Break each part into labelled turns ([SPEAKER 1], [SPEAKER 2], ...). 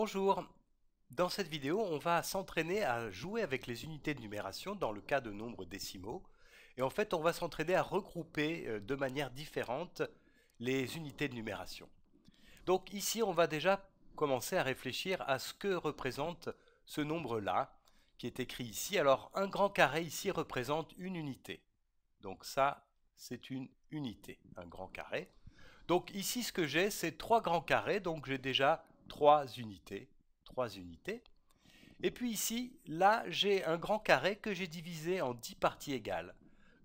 [SPEAKER 1] Bonjour Dans cette vidéo, on va s'entraîner à jouer avec les unités de numération dans le cas de nombres décimaux. Et en fait, on va s'entraîner à regrouper euh, de manière différente les unités de numération. Donc ici, on va déjà commencer à réfléchir à ce que représente ce nombre-là, qui est écrit ici. Alors, un grand carré ici représente une unité. Donc ça, c'est une unité, un grand carré. Donc ici, ce que j'ai, c'est trois grands carrés. Donc j'ai déjà 3 unités. 3 unités. Et puis ici, là, j'ai un grand carré que j'ai divisé en 10 parties égales.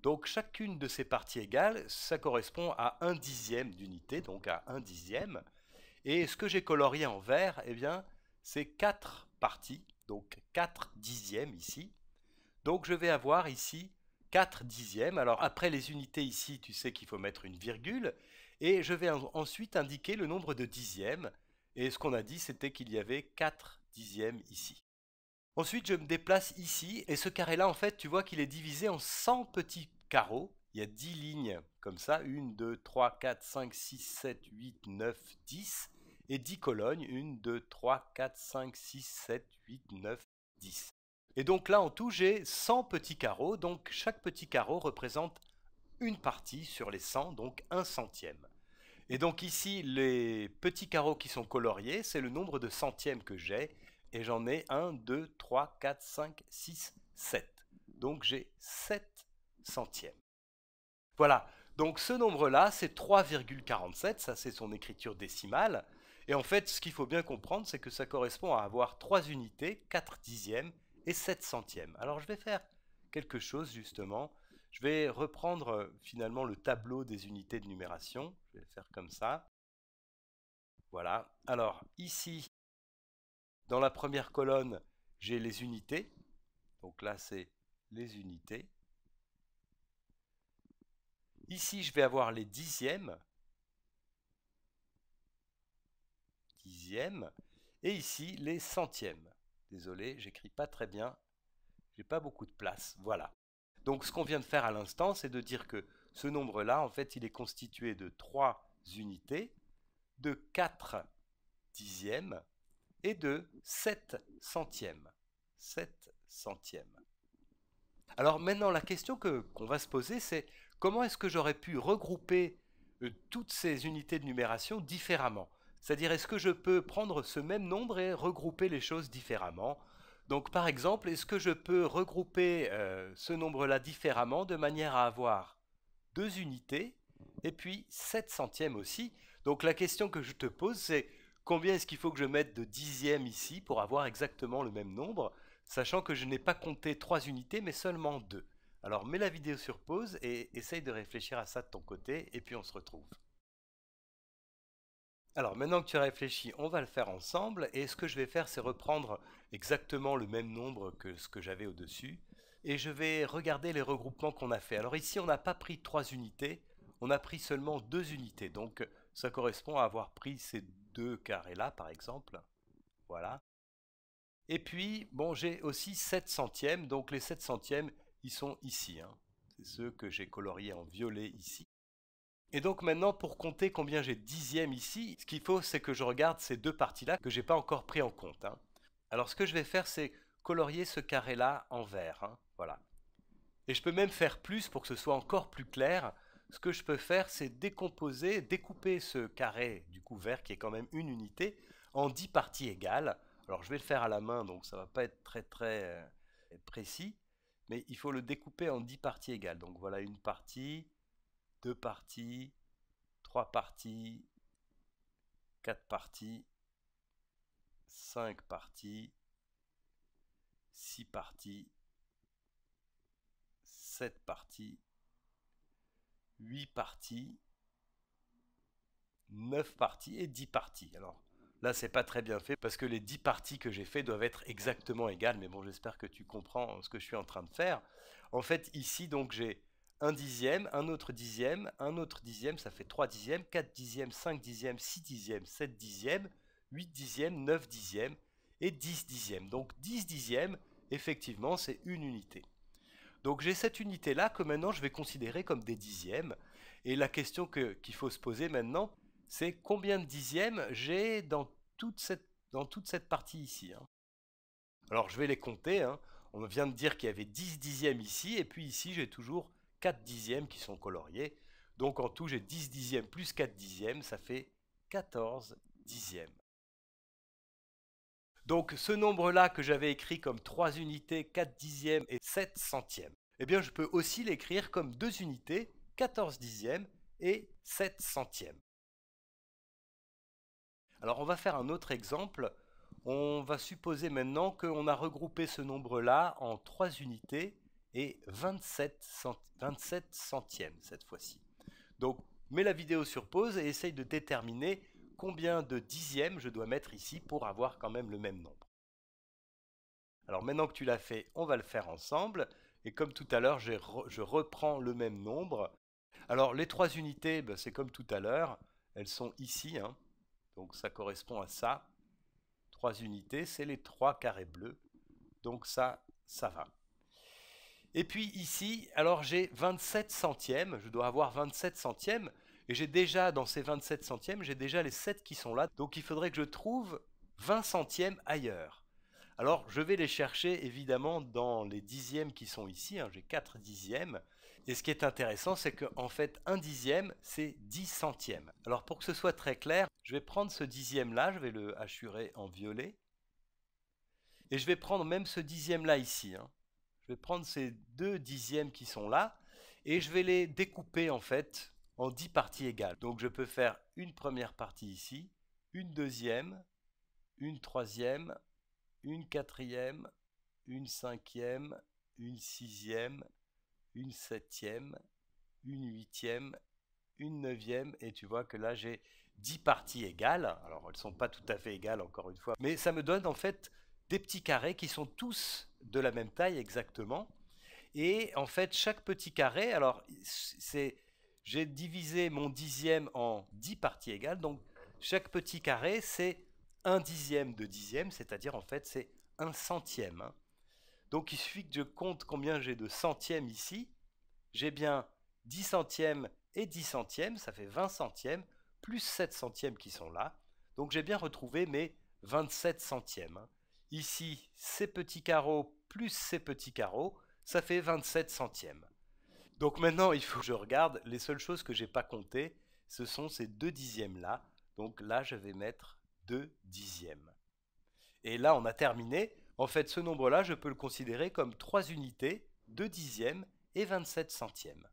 [SPEAKER 1] Donc chacune de ces parties égales, ça correspond à un dixième d'unité, donc à un dixième. Et ce que j'ai colorié en vert, eh bien, c'est 4 parties, donc 4 dixièmes ici. Donc je vais avoir ici 4 dixièmes. Alors après les unités ici, tu sais qu'il faut mettre une virgule. Et je vais ensuite indiquer le nombre de dixièmes. Et ce qu'on a dit, c'était qu'il y avait 4 dixièmes ici. Ensuite, je me déplace ici, et ce carré-là, en fait, tu vois qu'il est divisé en 100 petits carreaux. Il y a 10 lignes comme ça, 1, 2, 3, 4, 5, 6, 7, 8, 9, 10, et 10 colonnes, 1, 2, 3, 4, 5, 6, 7, 8, 9, 10. Et donc là, en tout, j'ai 100 petits carreaux, donc chaque petit carreau représente une partie sur les 100, donc un centième. Et donc ici, les petits carreaux qui sont coloriés, c'est le nombre de centièmes que j'ai. Et j'en ai 1, 2, 3, 4, 5, 6, 7. Donc j'ai 7 centièmes. Voilà, donc ce nombre-là, c'est 3,47, ça c'est son écriture décimale. Et en fait, ce qu'il faut bien comprendre, c'est que ça correspond à avoir 3 unités, 4 dixièmes et 7 centièmes. Alors je vais faire quelque chose justement je vais reprendre euh, finalement le tableau des unités de numération. Je vais faire comme ça. Voilà. Alors ici, dans la première colonne, j'ai les unités. Donc là, c'est les unités. Ici, je vais avoir les dixièmes. Dixièmes. Et ici, les centièmes. Désolé, j'écris pas très bien. J'ai pas beaucoup de place. Voilà. Donc ce qu'on vient de faire à l'instant, c'est de dire que ce nombre-là, en fait, il est constitué de 3 unités, de 4 dixièmes et de 7 centièmes. 7 centièmes. Alors maintenant, la question qu'on va se poser, c'est comment est-ce que j'aurais pu regrouper euh, toutes ces unités de numération différemment C'est-à-dire, est-ce que je peux prendre ce même nombre et regrouper les choses différemment donc par exemple, est-ce que je peux regrouper euh, ce nombre-là différemment de manière à avoir deux unités et puis 7 centièmes aussi Donc la question que je te pose, c'est combien est-ce qu'il faut que je mette de dixièmes ici pour avoir exactement le même nombre, sachant que je n'ai pas compté trois unités mais seulement deux alors mets la vidéo sur pause et essaye de réfléchir à ça de ton côté et puis on se retrouve. Alors maintenant que tu as on va le faire ensemble. Et ce que je vais faire, c'est reprendre exactement le même nombre que ce que j'avais au-dessus. Et je vais regarder les regroupements qu'on a fait. Alors ici, on n'a pas pris trois unités, on a pris seulement deux unités. Donc ça correspond à avoir pris ces deux carrés-là, par exemple. Voilà. Et puis, bon, j'ai aussi 7 centièmes. Donc les 7 centièmes, ils sont ici. Hein. C'est ceux que j'ai coloriés en violet ici. Et donc maintenant, pour compter combien j'ai dixièmes ici, ce qu'il faut, c'est que je regarde ces deux parties-là que je n'ai pas encore pris en compte. Hein. Alors ce que je vais faire, c'est colorier ce carré-là en vert. Hein, voilà. Et je peux même faire plus pour que ce soit encore plus clair. Ce que je peux faire, c'est décomposer, découper ce carré du coup vert, qui est quand même une unité, en dix parties égales. Alors je vais le faire à la main, donc ça ne va pas être très très euh, précis. Mais il faut le découper en dix parties égales. Donc voilà une partie, deux parties, trois parties, quatre parties, cinq parties, six parties, sept parties, huit parties, neuf parties et dix parties. Alors là, c'est pas très bien fait parce que les dix parties que j'ai fait doivent être exactement égales, mais bon, j'espère que tu comprends ce que je suis en train de faire. En fait, ici, donc, j'ai un dixième, un autre dixième, un autre dixième, ça fait trois dixièmes, quatre dixièmes, cinq dixièmes, six dixièmes, sept dixièmes, huit dixièmes, neuf dixièmes et dix dixièmes. Donc dix dixièmes, effectivement, c'est une unité. Donc j'ai cette unité-là que maintenant je vais considérer comme des dixièmes. Et la question qu'il faut se poser maintenant, c'est combien de dixièmes j'ai dans, toute cette partie ici. Hein Alors je vais les compter. Hein. On vient de dire qu'il y avait dix dixièmes ici, et puis ici j'ai toujours 4 dixièmes qui sont coloriés. Donc en tout, j'ai 10 dixièmes plus 4 dixièmes, ça fait 14 dixièmes. Donc ce nombre-là que j'avais écrit comme 3 unités, 4 dixièmes et 7 centièmes, eh bien je peux aussi l'écrire comme 2 unités, 14 dixièmes et 7 centièmes. Alors on va faire un autre exemple. On va supposer maintenant qu'on a regroupé ce nombre-là en 3 unités, et 27, centièmes cette fois-ci. Donc mets la vidéo sur pause et essaye de déterminer combien de dixièmes je dois mettre ici pour avoir quand même le même nombre. Alors maintenant que tu l'as fait, on va le faire ensemble. Et comme tout à l'heure, je, reprends le même nombre. Alors les trois unités, ben, c'est comme tout à l'heure, elles sont ici. Hein. Donc ça correspond à ça. Trois unités, c'est les trois carrés bleus. Donc ça, ça va. Et puis ici, alors j'ai 27 centièmes, je dois avoir 27 centièmes, et j'ai déjà dans ces 27 centièmes, j'ai déjà les 7 qui sont là, donc il faudrait que je trouve 20 centièmes ailleurs. Alors je vais les chercher évidemment dans les dixièmes qui sont ici, hein, j'ai 4 dixièmes, et ce qui est intéressant c'est qu'en fait un dixième c'est 10 centièmes. Alors pour que ce soit très clair, je vais prendre ce dixième là, je vais le hachurer en violet, et je vais prendre même ce dixième là ici, hein. Je vais prendre ces deux dixièmes qui sont là et je vais les découper en fait en dix parties égales. Donc je peux faire une première partie ici, une deuxième, une troisième, une quatrième, une cinquième, une sixième, une septième, une huitième, une neuvième, et tu vois que là j'ai dix parties égales. Alors elles ne sont pas tout à fait égales encore une fois, mais ça me donne en fait des petits carrés qui sont tous de la même taille exactement. Et en fait, chaque petit carré, alors c'est, j'ai divisé mon dixième en dix parties égales, donc chaque petit carré, c'est un dixième de dixième, c'est-à-dire en fait c'est un centième. Hein. Donc il suffit que je compte combien j'ai de centièmes ici. J'ai bien dix centièmes et dix centièmes, ça fait vingt centièmes, plus sept centièmes qui sont là. Donc j'ai bien retrouvé mes vingt-sept centièmes. Hein. Ici, ces petits carreaux plus ces petits carreaux, ça fait 27 centièmes. Donc maintenant, il faut que je regarde. Les seules choses que n'ai pas comptées, ce sont ces deux dixièmes là. Donc là, je vais mettre 2 dixièmes. Et là, on a terminé. En fait, ce nombre-là, je peux le considérer comme 3 unités, 2 dixièmes et 27 centièmes.